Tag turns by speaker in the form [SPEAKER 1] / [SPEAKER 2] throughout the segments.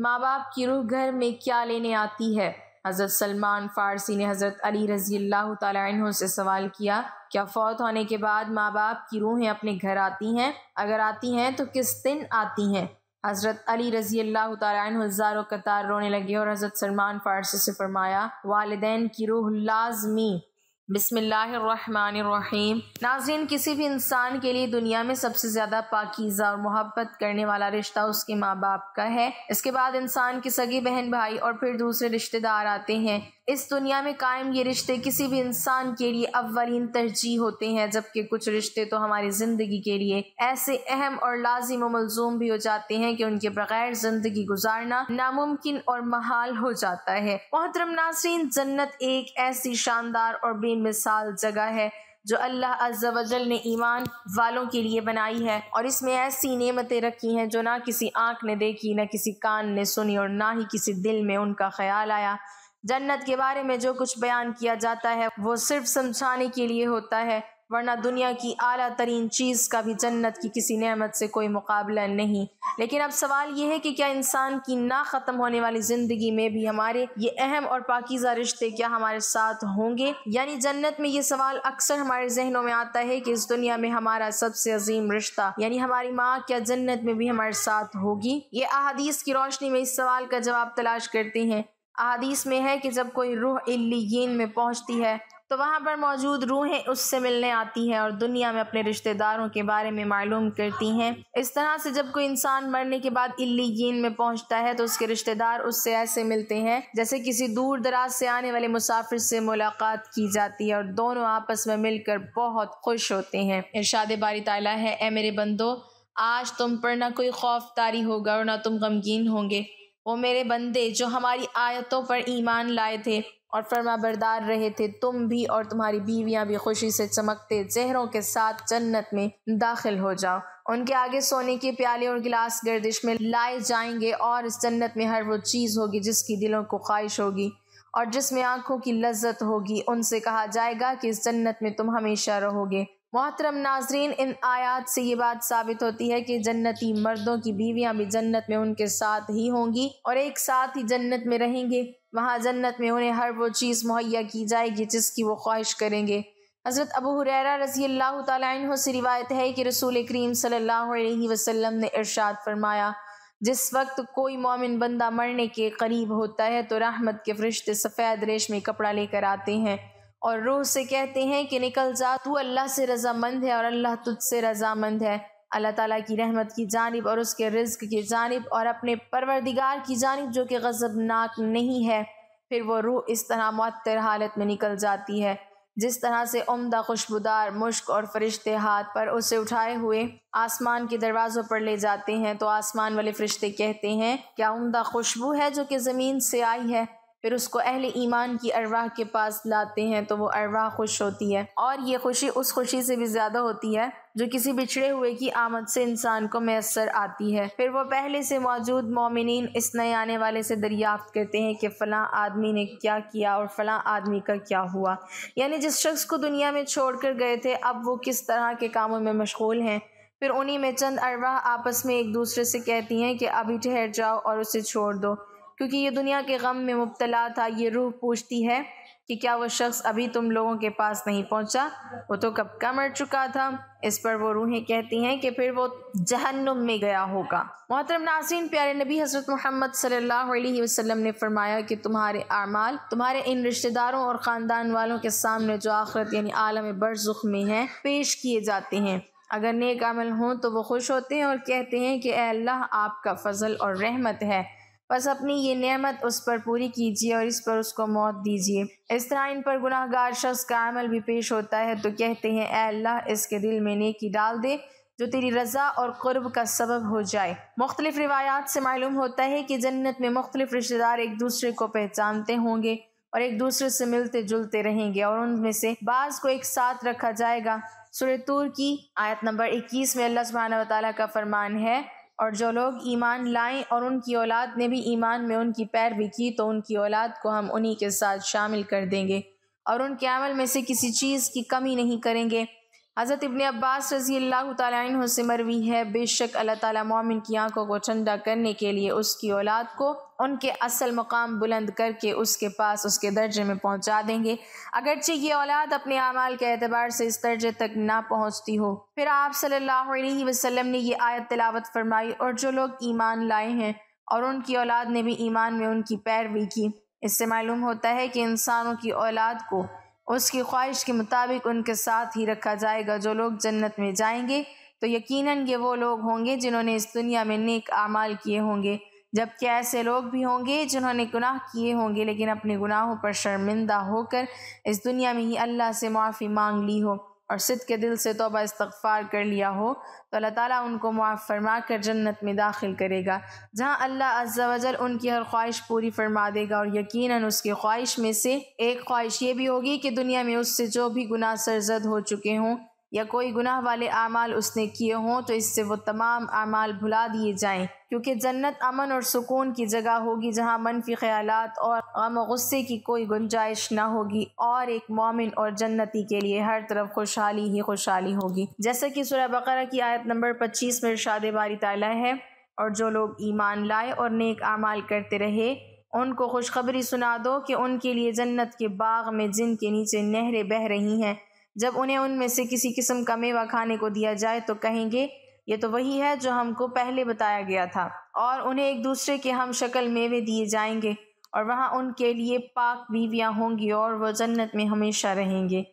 [SPEAKER 1] माँ बाप की रूह घर में क्या लेने आती है हज़रत सलमान फ़ारसी ने हज़रत अली रज़ी अल्लाह तु से सवाल किया क्या फ़ौत होने के बाद माँ बाप की रूहें अपने घर आती हैं अगर आती हैं तो किस दिन आती हैं हज़रत अली रज़ी अल्लाह तजारों कतार रोने लगे और हज़रत सलमान फ़ारसी से फरमाया वालदेन की रूह लाजमी बिसमीम नाजीन किसी भी इंसान के लिए दुनिया में सबसे ज़्यादा पाकिज़ा और मोहब्बत करने वाला रिश्ता उसके माँ बाप का है इसके बाद इंसान की सगी बहन भाई और फिर दूसरे रिश्तेदार आते हैं इस दुनिया में कायम ये रिश्ते किसी भी इंसान के लिए अवरीन तरजीह होते हैं जबकि कुछ रिश्ते तो हमारी ज़िंदगी के लिए ऐसे अहम और लाजिम मलजूम भी हो जाते हैं कि उनके बगैर ज़िंदगी गुजारना नामुमकिन और महाल हो जाता है मोहतरम नासरीन जन्नत एक ऐसी शानदार और बेमिसाल जगह है जो अल्लाह अजल ने ईमान वालों के लिए बनाई है और इसमें ऐसी नियमतें रखी हैं जो ना किसी आंख ने देखी ना किसी कान ने सुनी और ना ही किसी दिल में उनका ख्याल आया जन्नत के बारे में जो कुछ बयान किया जाता है वो सिर्फ समझाने के लिए होता है वरना दुनिया की आला तरीन चीज़ का भी जन्नत की किसी नेमत से कोई मुकाबला नहीं लेकिन अब सवाल यह है कि क्या इंसान की ना ख़त्म होने वाली ज़िंदगी में भी हमारे ये अहम और पाकिज़ा रिश्ते क्या हमारे साथ होंगे यानी जन्नत में ये सवाल अक्सर हमारे जहनों में आता है कि इस दुनिया में हमारा सबसे अजीम रिश्ता यानी हमारी माँ क्या जन्नत में भी हमारे साथ होगी ये अहदीस की रोशनी में इस सवाल का जवाब तलाश करते हैं आदिस में है कि जब कोई रूह इल्लियन में पहुंचती है तो वहाँ पर मौजूद रूहें उससे मिलने आती हैं और दुनिया में अपने रिश्तेदारों के बारे में मालूम करती हैं इस तरह से जब कोई इंसान मरने के बाद गेंद में पहुँचता है तो उसके रिश्तेदार उससे ऐसे मिलते हैं जैसे किसी दूर दराज से आने वाले मुसाफिर से मुलाकात की जाती है और दोनों आपस में मिलकर बहुत खुश होते हैं इर्शाद बारी ताला है ए मेरे बंदो आज तुम पर ना कोई खौफ तारी होगा और ना तुम गमगीन होंगे वो मेरे बंदे जो हमारी आयतों पर ईमान लाए थे और फर्मा बरदार रहे थे तुम भी और तुम्हारी बीवियां भी खुशी से चमकते चेहरों के साथ जन्नत में दाखिल हो जाओ उनके आगे सोने के प्याले और गिलास गर्दिश में लाए जाएंगे और इस जन्नत में हर वो चीज़ होगी जिसकी दिलों को ख्वाहिश होगी और जिसमें आंखों की लज्जत होगी उनसे कहा जाएगा कि इस जन्नत में तुम हमेशा रहोगे मोहतरम नाजरीन इन आयात से ये बात साबित होती है कि जन्नती मर्दों की बीवियां भी जन्नत में उनके साथ ही होंगी और एक साथ ही जन्नत में रहेंगे वहाँ जन्नत में उन्हें हर वो चीज़ मुहैया की जाएगी जिसकी वो ख्वाहिश करेंगे हज़रत अबू हुरैरा रजी अल्लाह तु से रिवायत है कि रसूल करीम सल्लल्लाहु अलैहि वसल्लम ने इरशाद फरमाया जिस वक्त कोई मोमिन बंदा मरने के करीब होता है तो रहमत के फरिश्ते सफ़ेद रेशमी कपड़ा लेकर आते हैं और रूह से कहते हैं कि निकल जा तू अल्लाह से रजामंद है और अल्लाह तुझसे रजामंद है अल्लाह ताला की रहमत की जानब और उसके रिज्क की जानब और अपने परवरदिगार की जानब जो कि गज़बनाक नहीं है फिर वो रूह इस तरह मअतर हालत में निकल जाती है जिस तरह से उम्दा खुशबुदार मुश्क और फरिश्ते हाथ पर उसे उठाए हुए आसमान के दरवाज़ों पर ले जाते हैं तो आसमान वाले फरिश्ते कहते हैं क्या उम्दा खुशबू है जो कि ज़मीन से आई है फिर उसको अहल ईमान की अरवाह के पास लाते हैं तो वो अरवाह खुश होती है और ये खुशी उस खुशी से भी ज़्यादा होती है जो किसी बिछड़े हुए की आमद से इंसान को मैसर आती है फिर वो पहले से मौजूद मोमिन इस नए आने वाले से दरियाफ्त करते हैं कि फ़लाँ आदमी ने क्या किया और फ़लाँ आदमी का क्या हुआ यानी जिस शख्स को दुनिया में छोड़ कर गए थे अब वो किस तरह के कामों में मशगूल हैं फिर उन्हीं में चंद अरवाह आपस में एक दूसरे से कहती हैं कि अभी ठहर जाओ और उसे छोड़ दो क्योंकि ये दुनिया के गम में मुबतला था ये रूह पूछती है कि क्या वो शख्स अभी तुम लोगों के पास नहीं पहुंचा वो तो कब का मर चुका था इस पर वो रूहें कहती हैं कि फिर वो जहन्नुम में गया होगा मोहतरम नासिन प्यारे नबी हज़रत मोहम्मद सल्लल्लाहु अलैहि वसल्लम ने फरमाया कि तुम्हारे अमाल तुम्हारे इन रिश्तेदारों और ख़ानदान वालों के सामने जो आखरत यानी आलम ज़ुख में है पेश किए जाते हैं अगर नेक अमल हों तो वो खुश होते हैं और कहते हैं कि अल्लाह आपका फजल और रहमत है बस अपनी ये नियमत उस पर पूरी कीजिए और इस पर उसको मौत दीजिए इस तरह इन पर गुनाहगार शख्स का अमल भी पेश होता है तो कहते हैं ए अल्लाह इसके दिल में नेकी डाल दे जो तेरी रज़ा और क़ुरब का सबब हो जाए मुख्तलिफ़ रिवायात से मालूम होता है कि जन्नत में मुख्तलिफ़ रिश्तेदार एक दूसरे को पहचानते होंगे और एक दूसरे से मिलते जुलते रहेंगे और उनमें से बाज़ को एक साथ रखा जाएगा सूरतूर की आयत नंबर 21 में अल्लाह सुबहाना वाली का फरमान है और जो लोग ईमान लाएं और उनकी औलाद ने भी ईमान में उनकी पैरवी की तो उनकी औलाद को हम उन्हीं के साथ शामिल कर देंगे और उनके अमल में से किसी चीज़ की कमी नहीं करेंगे हज़रत इबन अब्बास रजी अल्लाह तन से मरवी है बेशक अल्लाह ताला मोमिन की आंखों को ठंडा करने के लिए उसकी औलाद को उनके असल मुकाम बुलंद करके उसके पास उसके दर्जे में पहुंचा देंगे अगरचे ये औलाद अपने अमाल के अतबार से इस दर्जे तक ना पहुंचती हो फिर आप सल्लल्लाहु अलैहि वसल्लम ने ये आयत तिलावत फरमाई और जो लोग ईमान लाए हैं और उनकी औलाद ने भी ईमान में उनकी पैरवी की इससे मालूम होता है कि इंसानों की औलाद को उसकी ख्वाहिश के मुताबिक उनके साथ ही रखा जाएगा जो लोग जन्नत में जाएंगे तो यकीनन ये वो लोग होंगे जिन्होंने इस दुनिया में नेक आमाल किए होंगे जबकि ऐसे लोग भी होंगे जिन्होंने गुनाह किए होंगे लेकिन अपने गुनाहों पर शर्मिंदा होकर इस दुनिया में ही अल्लाह से माफ़ी मांग ली हो और सिद के दिल से तोबा इस्तफ़ार कर लिया हो तो अल्लाह ताला उनको मुआफ़ फरमा कर जन्नत में दाखिल करेगा जहाँ अल्लाह वजल उनकी हर ख्वाहिश पूरी फरमा देगा और यकीनन उसकी ख्वाहिश में से एक ख्वाहिश ये भी होगी कि दुनिया में उससे जो भी गुनाह सरजद हो चुके हों या कोई गुनाह वाले अमाल उसने किए हों तो इससे वो तमाम अमाल भुला दिए जाएं क्योंकि जन्नत अमन और सुकून की जगह होगी जहां मनफी ख्याल और गम गुस्से की कोई गुंजाइश ना होगी और एक मोमिन और जन्नती के लिए हर तरफ खुशहाली ही खुशहाली होगी जैसा कि सुरह बकरा की आयत नंबर पच्चीस में इरशाद बारी ताला है और जो लोग ईमान लाए और नेक अमाल करते रहे उनको खुशखबरी सुना दो कि उनके लिए जन्नत के बाग में जिनके नीचे नहरें बह रही हैं जब उन्हें उनमें से किसी किस्म का मेवा खाने को दिया जाए तो कहेंगे ये तो वही है जो हमको पहले बताया गया था और उन्हें एक दूसरे के हम शक्ल मेवे दिए जाएंगे और वहाँ उनके लिए पाक बीवियाँ होंगी और वह जन्नत में हमेशा रहेंगे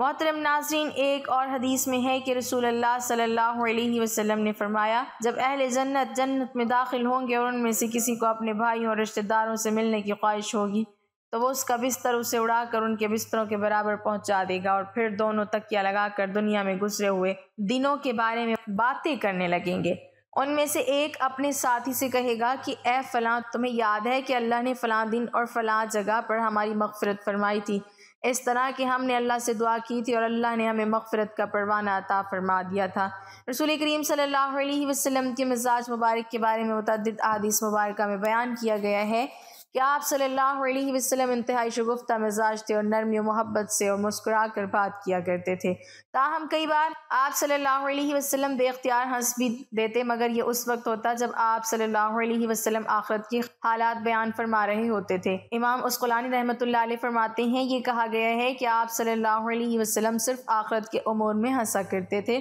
[SPEAKER 1] मोहतरम नाजरीन एक और हदीस में है कि रसूल अल्लाह सल्लल्लाहु अलैहि वसल्लम ने फरमाया जब अहल जन्नत जन्नत में दाखिल होंगे और उनमें से किसी को अपने भाई और रिश्तेदारों से मिलने की ख्वाहिश होगी तो वो उसका बिस्तर उसे उड़ाकर उनके बिस्तरों के बराबर पहुंचा देगा और फिर दोनों तकिया लगाकर दुनिया में गुजरे हुए दिनों के बारे में बातें करने लगेंगे उनमें से एक अपने साथी से कहेगा कि ए फलां तुम्हें याद है कि अल्लाह ने फलां दिन और फलां जगह पर हमारी मगफरत फरमाई थी इस तरह कि हमने अल्लाह से दुआ की थी और अल्लाह ने हमें मगफरत का परवाना अता फरमा दिया था रसूल करीम सल्लल्लाहु अलैहि वसल्लम के मिजाज मुबारक के बारे में मुतद अदीस मुबारक में बयान किया गया है कि आप सल्लल्लाहु अलैहि वसल्लम इंतहाई शगुफ्ता मिजाज थे और नरम मोहब्बत से और मुस्कुरा कर बात किया करते थे ताहम कई बार आप सल्लल्लाहु अलैहि वसल्लम बेख्तियार हंस भी देते मगर ये उस वक्त होता जब आप सल्लल्लाहु अलैहि वसल्लम आखरत के हालात बयान फरमा रहे होते थे इमाम उसकुलानी रहमत फरमाते हैं ये कहा गया है कि आप सल्लल्लाहु अलैहि वसल्लम सिर्फ आखरत के अमूर में हंसा करते थे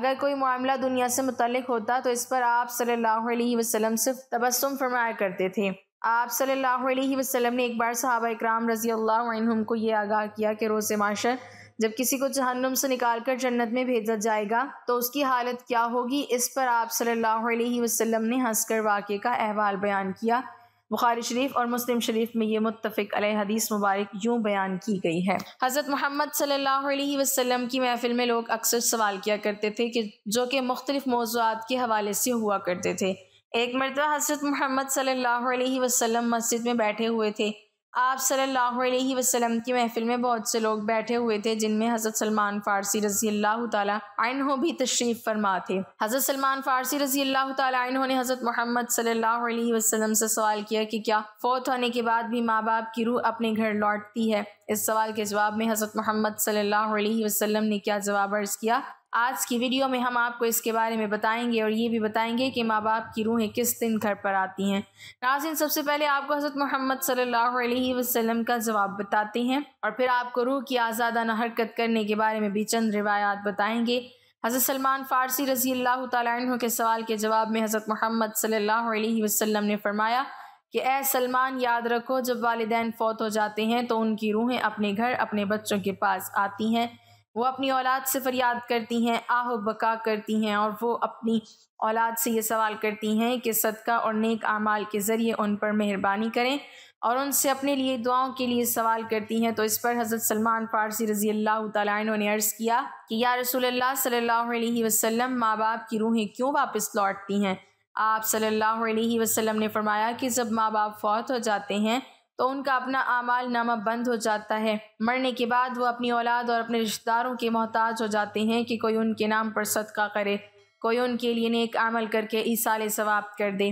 [SPEAKER 1] अगर कोई मामला दुनिया से मुतल होता तो इस पर आप सल्लल्लाहु अलैहि वसल्लम सिर्फ तबस्सुम फरमाया करते थे आप सल्लल्लाहु अलैहि वसल्लम ने एक बार साहब इक्राम रज़ी अल्लाह को ये आगाह किया कि रोज़ माशर जब किसी को जहन्नुम से निकाल कर जन्नत में भेजा जाएगा तो उसकी हालत क्या होगी इस पर आप सल्लल्लाहु अलैहि वसल्लम ने हंसकर वाक़े का अहवाल बयान किया बुखारी शरीफ और मुस्लिम शरीफ में ये मुतफ़िक हदीस मुबारक यूँ बयान की गई है हज़रत महमद सल्ला अलैहि की महफ़िल में लोग अक्सर सवाल किया करते थे कि जो कि मुख्तलिफ़ मौजूद के हवाले से हुआ करते थे एक मरतबा हज़रत मोहम्मद सल्लल्लाहु अलैहि वसल्लम मस्जिद में बैठे हुए थे आप सल्लल्लाहु अलैहि वसल्लम की महफ़िल में बहुत से लोग बैठे हुए थे जिनमें हज़रत सलमान फ़ारसी रजी अल्लाह तहों भी तशरीफ़ फरमा थे हज़रत सलमान फ़ारसी रजी अल्लाह तहों ने हज़रत मोहम्मद सल्लल्लाहु अलैहि वसल्लम से सवाल किया कि क्या फ़ौत होने के बाद भी माँ बाप की रूह अपने घर लौटती है इस सवाल के जवाब में हज़रत मोहम्मद सल्लल्लाहु अलैहि वसल्लम ने क्या जवाब अर्ज़ किया आज की वीडियो में हम आपको इसके बारे में बताएंगे और ये भी बताएंगे कि माँ बाप की रूहें किस दिन घर पर आती हैं नाजिन सबसे पहले आपको हज़रत मोहम्मद सल्लल्लाहु अलैहि वसल्लम का जवाब बताते हैं और फिर आपको रूह की आज़ादाना हरकत करने के बारे में भी चंद रिवायात बताएंगे हज़रत सलमान फ़ारसी रजी अल्लाह तु के सवाल के जवाब में हज़रत मोहम्मद सल्लल्लाहु अलैहि वसल्लम ने फरमाया कि ए सलमान याद रखो जब वालदान फौत हो जाते हैं तो उनकी रूहें अपने घर अपने बच्चों के पास आती हैं वो अपनी औलाद से फरियाद करती हैं आह बका करती हैं और वो अपनी औलाद से ये सवाल करती हैं कि सदका और नेक आमाल के ज़रिए उन पर मेहरबानी करें और उनसे अपने लिए दुआओं के लिए सवाल करती हैं तो इस पर हज़रत सलमान फ़ारसी रज़ी अल्लाह तु ने अर्ज़ किया कि या रसूल सल्ला वसम माँ बाप की रूहें क्यों वापस लौटती हैं आप सल्लल्लाहु अलैहि वसल्लम ने फरमाया कि जब माँ बाप फौत हो जाते हैं तो उनका अपना आमाल नामा बंद हो जाता है मरने के बाद वो अपनी औलाद और अपने रिश्तेदारों के मोहताज हो जाते हैं कि कोई उनके नाम पर सदका करे कोई उनके लिए नेक आमल करके ईसाले सवाब कर दे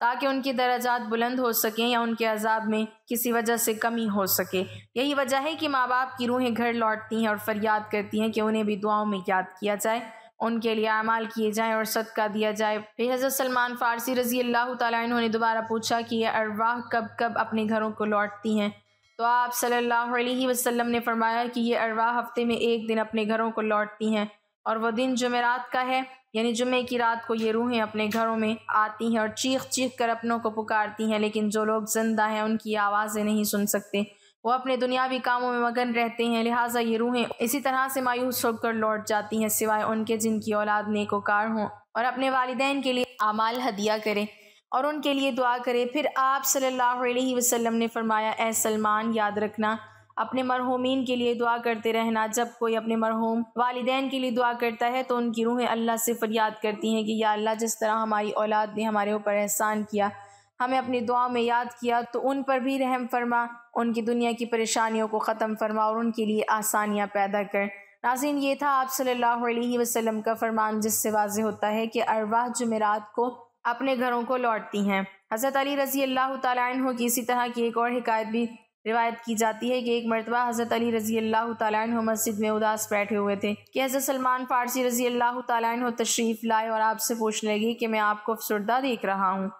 [SPEAKER 1] ताकि उनके दर्जात बुलंद हो सकें या उनके अजाब में किसी वजह से कमी हो सके यही वजह है कि माँ बाप की रूहें घर लौटती हैं और फरियाद करती हैं कि उन्हें भी दुआओं में याद किया जाए उनके लिए अमाल किए जाएँ और सदका दिया जाए फिर हज़रत सलमान फ़ारसी रजी अल्लाह तु दोबारा पूछा कि यह अरवाह कब कब अपने घरों को लौटती हैं तो आप सल्लल्लाहु अलैहि वसल्लम ने फरमाया कि ये अरवाह हफ्ते में एक दिन अपने घरों को लौटती हैं और वह दिन जमेरात का है यानी जुमे की रात को ये रूहें अपने घरों में आती हैं और चीख चीख कर अपनों को पुकारती हैं लेकिन जो लोग जिंदा हैं उनकी आवाज़ें नहीं सुन सकते वो अपने दुनियावी कामों में मगन रहते हैं लिहाजा ये रूहें इसी तरह से मायूस होकर लौट जाती हैं सिवाय उनके जिनकी औलाद नेकोकार हों और अपने वालदेन के लिए अमाल हदिया करें और उनके लिए दुआ करें फिर आप सल्लल्लाहु अलैहि वसल्लम ने फरमाया ए सलमान याद रखना अपने मरहूमिन के लिए दुआ करते रहना जब कोई अपने मरहूम वालदेन के लिए दुआ करता है तो उनकी रूहें अल्लाह से फरियाद करती हैं कि या अल्लाह जिस तरह हमारी औलाद ने हमारे ऊपर एहसान किया हमें अपनी दुआ में याद किया तो उन पर भी रहम फरमा उनकी दुनिया की परेशानियों को ख़त्म फरमा और उनके लिए आसानियाँ पैदा कर नाजिन ये था आप सल्लल्लाहु अलैहि वसल्लम का फरमान जिससे वाज होता है कि अरवाह जमेरात को अपने घरों को लौटती हैं हज़रत अली रज़ी अल्लाह तु की इसी तरह की एक और हकायत भी रिवायत की जाती है कि एक मरतबा हज़रत अली रज़ी अल्लाह तु मस्जिद में उदास बैठे हुए थे कि हज़रत सलमान फ़ारसी रज़ी अल्लाह तु तशरीफ़ लाए और आपसे पूछने लगी कि मैं आपको अफसरदा देख रहा हूँ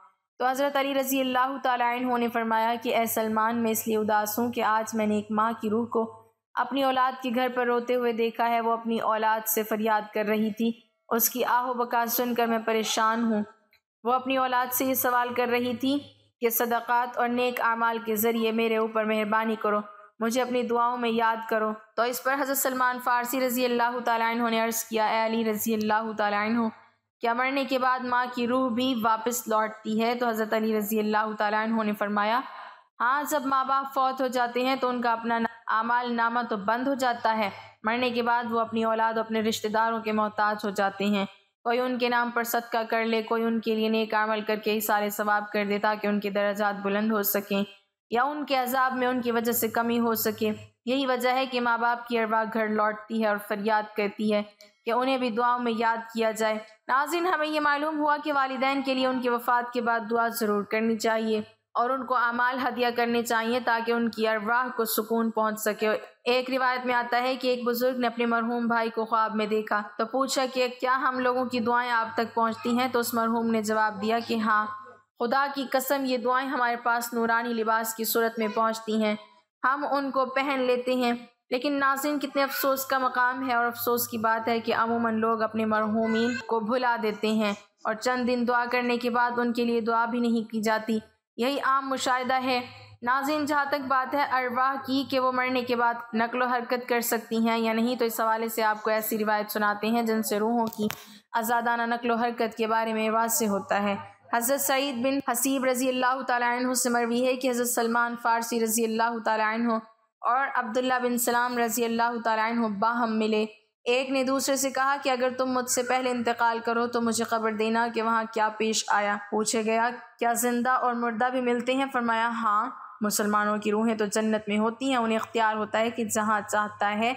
[SPEAKER 1] तो हज़रत अली रज़ी अल्लाह तु ने फरमाया कि ए सलमान मैं इसलिए उदास हूँ कि आज मैंने एक माँ की रूह को अपनी औलाद के घर पर रोते हुए देखा है वो अपनी औलाद से फरियाद कर रही थी उसकी आहो बका सुनकर मैं परेशान हूँ वो अपनी औलाद से ये सवाल कर रही थी कि सदक़ात और नेक आमाल के ज़रिए मेरे ऊपर मेहरबानी करो मुझे अपनी दुआओं में याद करो तो इस पर हज़रत सलमान फ़ारसी रज़ी अल्लाह तु ने अर्ज़ किया अली रज़ी अल्लाह तु क्या मरने के बाद माँ की रूह भी वापस लौटती है तो हज़रत अली रजी अल्लाह तु ने फरमाया हाँ जब माँ बाप फौत हो जाते हैं तो उनका अपना आमाल नामा तो बंद हो जाता है मरने के बाद वो अपनी औलाद अपने रिश्तेदारों के मोहताज हो जाते हैं कोई उनके नाम पर सदका कर ले कोई उनके लिए नेक अमल करके ही सारे सवाब कर दे ताकि उनके दर्जात बुलंद हो सकें या उनके अजाब में उनकी वजह से कमी हो सके यही वजह है कि माँ बाप की अरबा घर लौटती है और फरियाद करती है कि उन्हें भी दुआओं में याद किया जाए नाजिन हमें यह मालूम हुआ कि वालदेन के लिए उनकी वफ़ात के बाद दुआ ज़रूर करनी चाहिए और उनको अमाल हदिया करने चाहिए ताकि उनकी अरवाह को सुकून पहुंच सके एक रिवायत में आता है कि एक बुजुर्ग ने अपने मरहूम भाई को ख्वाब में देखा तो पूछा कि क्या हम लोगों की दुआएं आप तक पहुंचती हैं तो उस मरहूम ने जवाब दिया कि हाँ खुदा की कसम ये दुआएं हमारे पास नूरानी लिबास की सूरत में पहुंचती हैं हम उनको पहन लेते हैं लेकिन नाजिन कितने अफसोस का मकाम है और अफसोस की बात है कि अमूमन लोग अपने मरहूमिन को भुला देते हैं और चंद दिन दुआ करने के बाद उनके लिए दुआ भी नहीं की जाती यही आम मुशाह है नाजिन जहाँ तक बात है अरवाह की कि वो मरने के बाद नकलो हरकत कर सकती हैं या नहीं तो इस हवाले से आपको ऐसी रिवायत सुनाते हैं जिनसे रूहों की आज़ादाना नक़लो हरकत के बारे में वाज होता है हज़रत सईद बिन हसीब रज़ी अल्लाह तु से मरवी है कि हज़रत सलमान फ़ारसी रज़ी अल्लाह तु और अब्दुल्ला बिन सलाम रजी अल्लाह तबा बाहम मिले एक ने दूसरे से कहा कि अगर तुम मुझसे पहले इंतकाल करो तो मुझे खबर देना कि वहाँ क्या पेश आया पूछे गया क्या जिंदा और मुर्दा भी मिलते हैं फरमाया हाँ मुसलमानों की रूहें तो जन्नत में होती हैं उन्हें इख्तियार होता है कि जहाँ चाहता है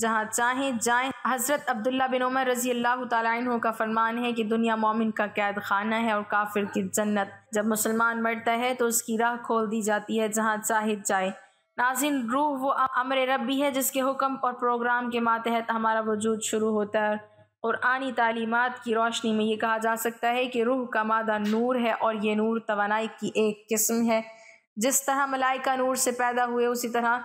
[SPEAKER 1] जहाँ चाहें जाएं हज़रत अब्दुल्ला बिन उमर रजी अल्लाह तु का फरमान है कि दुनिया मोमिन का कैद खाना है और काफिर की जन्नत जब मुसलमान मरता है तो उसकी राह खोल दी जाती है जहाँ चाहे जाए नाजिन रूह वो अमर रबी है जिसके हुक्म और प्रोग्राम के मातहत हमारा वजूद शुरू होता है और आनी तालीमत की रोशनी में ये कहा जा सकता है कि रूह का मादा नूर है और ये नूर तोानाई की एक किस्म है जिस तरह मलाइका नूर से पैदा हुए उसी तरह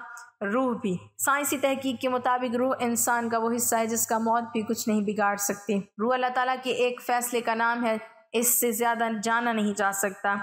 [SPEAKER 1] रूह भी साइंसी तहकीक के मुताबिक रूह इंसान का वो हिस्सा है जिसका मौत भी कुछ नहीं बिगाड़ सकती रूह अल्लाह ताला के एक फ़ैसले का नाम है इससे ज़्यादा जाना नहीं जा सकता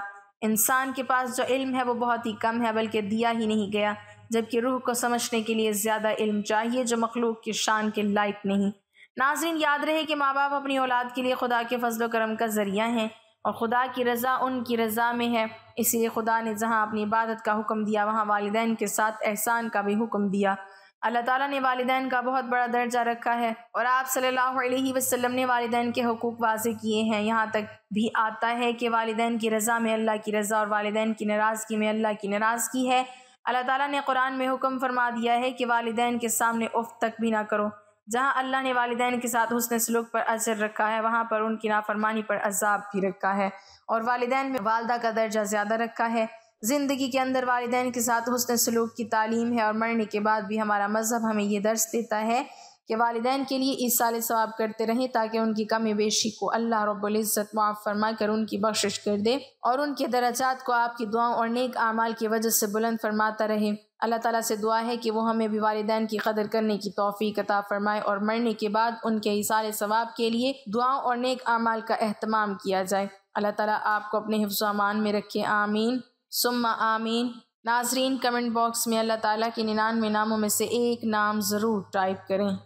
[SPEAKER 1] इंसान के पास जो इल्म है वो बहुत ही कम है बल्कि दिया ही नहीं गया जबकि रूह को समझने के लिए ज़्यादा इल्म चाहिए जो मखलूक की शान के लायक नहीं नाजरीन याद रहे कि माँ बाप अपनी औलाद के लिए खुदा के फजल करम का ज़रिया हैं और खुदा की रज़ा उनकी रज़ा में है इसलिए खुदा ने जहाँ अपनी इबादत का हुक्म दिया वहाँ वालदेन के साथ एहसान का भी हुक्म दिया अल्लाह ताला ने वालदेन का बहुत बड़ा दर्जा रखा है और आप सल्लल्लाहु अलैहि वसल्लम ने वालदान के हकूक़ वाजे किए हैं यहाँ तक भी आता है कि वालदान की रज़ा में अल्लाह की रज़ा और वालदेन की नाराज़गी में अल्लाह की नाराज़गी है अल्लाह ताला ने कुरान में हुक्म फरमा दिया है कि वालदेन के सामने उफ तक भी ना करो जहाँ अल्लाह ने वालदेन के साथ हसन सलूक पर असर रखा है वहाँ पर उनकी नाफरमानी पर अजाब भी रखा है और वालदेन में वालदा का दर्जा ज़्यादा रखा है ज़िंदगी के अंदर वालदेन के साथ हसन सलूक की तालीम है और मरने के बाद भी हमारा मज़हब हमें यह दर्श देता है कि वालदेन के लिए इस साल सवाब करते रहें ताकि उनकी कमी बेशी को अल्लाह रब्ज़त माफ़ फरमा कर उनकी बख्शिश कर दे और उनके दराजात को आपकी दुआओं और नेक आमाल की वजह से बुलंद फरमाता रहे अल्लाह ताला से दुआ है कि वो हमें भी वालदेन की कदर करने की तोफ़ी अता फ़रमाए और मरने के बाद उनके इसार सवाब के लिए दुआओं और नेक आमाल का अहतमाम किया जाए अल्लाह ताला आपको अपने हिफ्ज़ अमान में रखे आमीन सुम्मा आमीन नाजरीन कमेंट बॉक्स में अल्लाह ताला के निन्यानवे नामों में से एक नाम ज़रूर टाइप करें